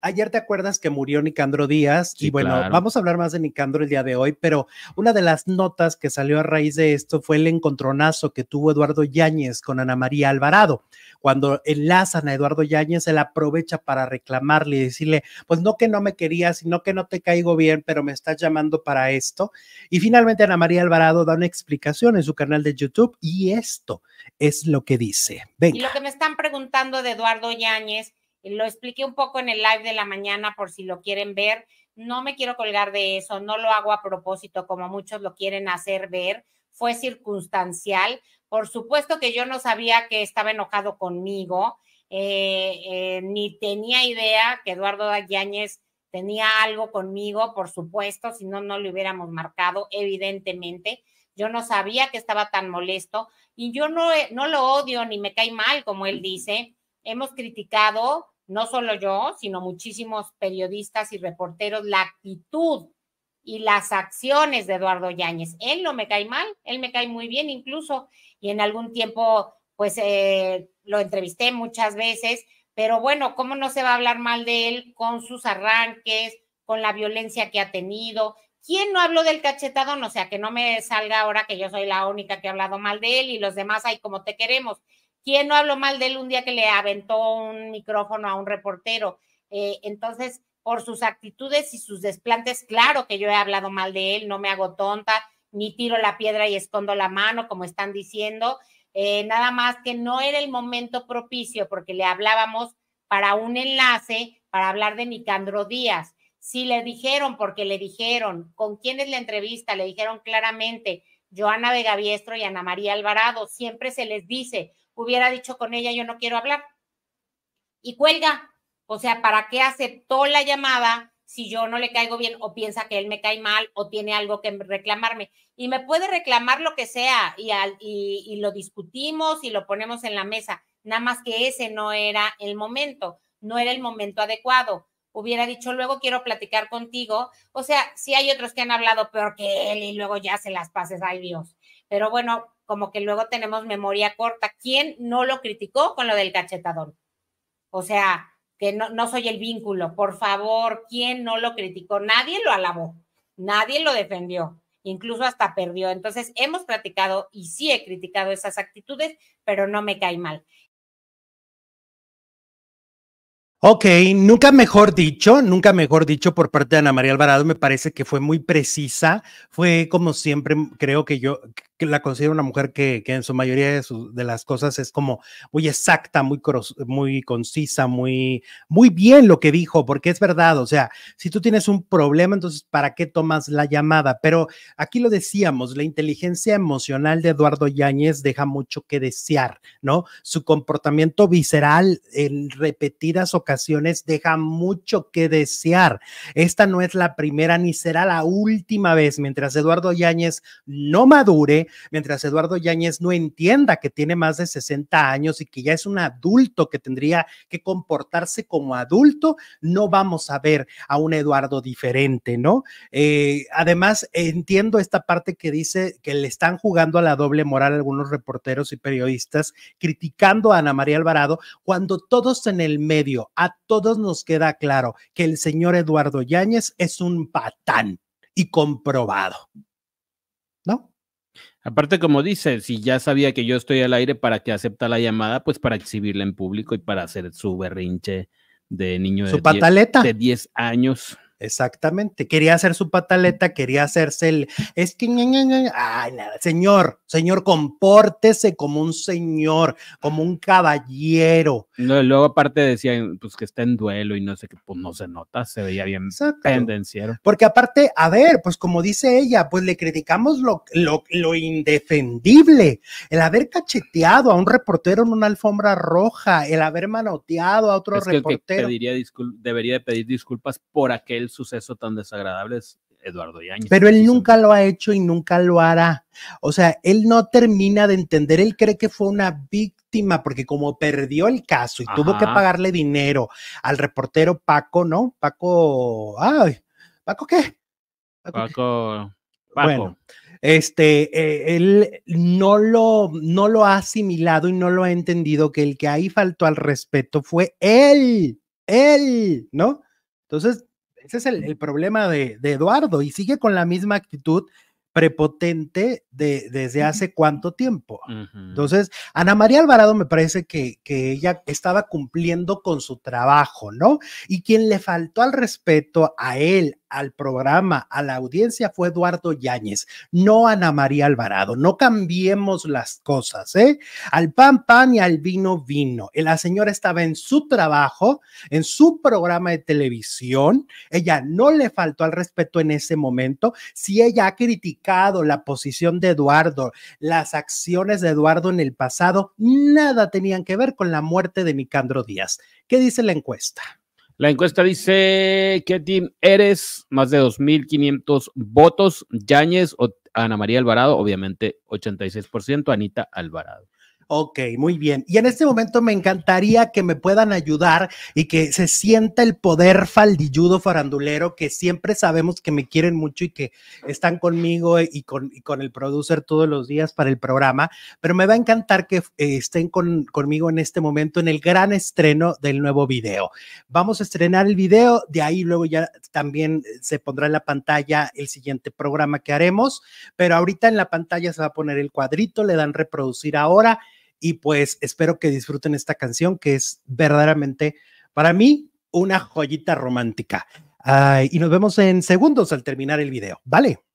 Ayer te acuerdas que murió Nicandro Díaz y bueno, vamos a hablar más de Nicandro el día de hoy, pero una de las notas que salió a raíz de esto fue el encontronazo que tuvo Eduardo Yáñez con Ana María Alvarado. Cuando enlazan a Eduardo Yáñez, él aprovecha para reclamarle y decirle, pues no que no me querías, sino que no te caigo bien, pero me estás llamando para esto. Y finalmente Ana María Alvarado da una explicación en su canal de YouTube y esto es lo que dice. Venga. Y lo que me están preguntando de Eduardo Yáñez lo expliqué un poco en el live de la mañana por si lo quieren ver. No me quiero colgar de eso, no lo hago a propósito como muchos lo quieren hacer ver. Fue circunstancial. Por supuesto que yo no sabía que estaba enojado conmigo, eh, eh, ni tenía idea que Eduardo Yáñez tenía algo conmigo, por supuesto, si no, no lo hubiéramos marcado, evidentemente. Yo no sabía que estaba tan molesto y yo no, no lo odio ni me cae mal, como él dice hemos criticado, no solo yo, sino muchísimos periodistas y reporteros, la actitud y las acciones de Eduardo Yáñez. Él no me cae mal, él me cae muy bien incluso, y en algún tiempo, pues eh, lo entrevisté muchas veces, pero bueno, ¿cómo no se va a hablar mal de él con sus arranques, con la violencia que ha tenido? ¿Quién no habló del cachetado? O sea, que no me salga ahora que yo soy la única que ha hablado mal de él y los demás ahí como te queremos. ¿Quién no habló mal de él un día que le aventó un micrófono a un reportero? Eh, entonces, por sus actitudes y sus desplantes, claro que yo he hablado mal de él, no me hago tonta, ni tiro la piedra y escondo la mano, como están diciendo. Eh, nada más que no era el momento propicio porque le hablábamos para un enlace para hablar de Nicandro Díaz. Si le dijeron, porque le dijeron, con quién es la entrevista, le dijeron claramente, Joana Vegaviestro y Ana María Alvarado, siempre se les dice, hubiera dicho con ella, yo no quiero hablar. Y cuelga. O sea, ¿para qué aceptó la llamada si yo no le caigo bien o piensa que él me cae mal o tiene algo que reclamarme? Y me puede reclamar lo que sea y, al, y, lo discutimos y lo ponemos en la mesa. Nada más que ese no era el momento, no era el momento adecuado hubiera dicho luego quiero platicar contigo. O sea, sí hay otros que han hablado peor que él y luego ya se las pases, ay Dios. Pero bueno, como que luego tenemos memoria corta. ¿Quién no lo criticó con lo del cachetador? O sea, que no, no soy el vínculo, por favor, ¿quién no lo criticó? Nadie lo alabó, nadie lo defendió, incluso hasta perdió. Entonces, hemos platicado y sí he criticado esas actitudes, pero no me cae mal. Ok, nunca mejor dicho, nunca mejor dicho por parte de Ana María Alvarado, me parece que fue muy precisa, fue como siempre, creo que yo, la considero una mujer que, en su mayoría de, de, las cosas es como muy exacta, muy, muy concisa, muy, muy bien lo que dijo, porque es verdad, o sea, si tú tienes un problema, entonces, ¿para qué tomas la llamada? Pero aquí lo decíamos, la inteligencia emocional de Eduardo Yáñez deja mucho que desear, ¿no? Su comportamiento visceral en repetidas ocasiones deja mucho que desear. Esta no es la primera ni será la última vez mientras Eduardo Yáñez no madure mientras Eduardo Yáñez no entienda que tiene más de 60 años y que ya es un adulto que tendría que comportarse como adulto, no vamos a ver a un Eduardo diferente, ¿no? Eh, además, entiendo esta parte que dice que le están jugando a la doble moral algunos reporteros y periodistas criticando a Ana María Alvarado cuando todos en el medio, a todos nos queda claro que el señor Eduardo Yáñez es un patán y comprobado. ¿No? Aparte, como dice, si ya sabía que yo estoy al aire, ¿para que acepta la llamada? Pues para exhibirla en público y para hacer su berrinche de niño de, de 10 años. Exactamente. Quería hacer su pataleta, quería hacerse el. Es que. Ay, nada. Señor, señor, compórtese como un señor, como un caballero. luego, aparte, decían pues, que está en duelo y no sé qué, pues no se nota, se veía bien pendenciero. Porque, aparte, a ver, pues como dice ella, pues le criticamos lo, lo, indefendible, el haber cacheteado a un reportero en una alfombra roja, el haber manoteado a otro reportero. debería pedir disculpas por aquel suceso tan desagradable es Eduardo Yáñez. Pero él nunca lo ha hecho y nunca lo hará. O sea, él no termina de entender, él cree que fue una víctima porque como perdió el caso y tuvo que pagarle dinero al reportero Paco, ¿no? Paco, ay, ¿Paco qué? Paco. Paco. Bueno, este, eh, él no lo, no lo ha asimilado y no lo ha entendido que el que ahí faltó al respeto fue él, él, ¿no? Entonces, ese es el, problema de, Eduardo y sigue con la misma actitud prepotente de, desde hace cuánto tiempo. Entonces, Ana María Alvarado me parece que, que, ella estaba cumpliendo con su trabajo, ¿no? Y quien le faltó al respeto a él, al programa, a la audiencia fue Eduardo Yáñez, no Ana María Alvarado. No cambiemos las cosas, ¿eh? Al pan, pan y al vino, vino. La señora estaba en su trabajo, en su programa de televisión. Ella no le faltó al respeto en ese momento. Si ella ha criticado la posición de Eduardo, las acciones de Eduardo en el pasado, nada tenían que ver con la muerte de Nicandro Díaz. ¿Qué dice la encuesta? La encuesta dice, que team eres? Más de 2.500 votos. Yáñez, Ana María Alvarado, obviamente 86%, Anita Alvarado. Ok, muy bien. Y en este momento me encantaría que me puedan ayudar y que se sienta el poder faldilludo farandulero que siempre sabemos que me quieren mucho y que están conmigo y con, el producer todos los días para el programa. Pero me va a encantar que eh, estén conmigo en este momento en el gran estreno del nuevo video. Vamos a estrenar el video, de ahí luego ya también se pondrá en la pantalla el siguiente programa que haremos, pero ahorita en la pantalla se va a poner el cuadrito, le dan reproducir ahora. Y pues espero que disfruten esta canción que es verdaderamente para mí una joyita romántica. y nos vemos en segundos al terminar el video. Vale.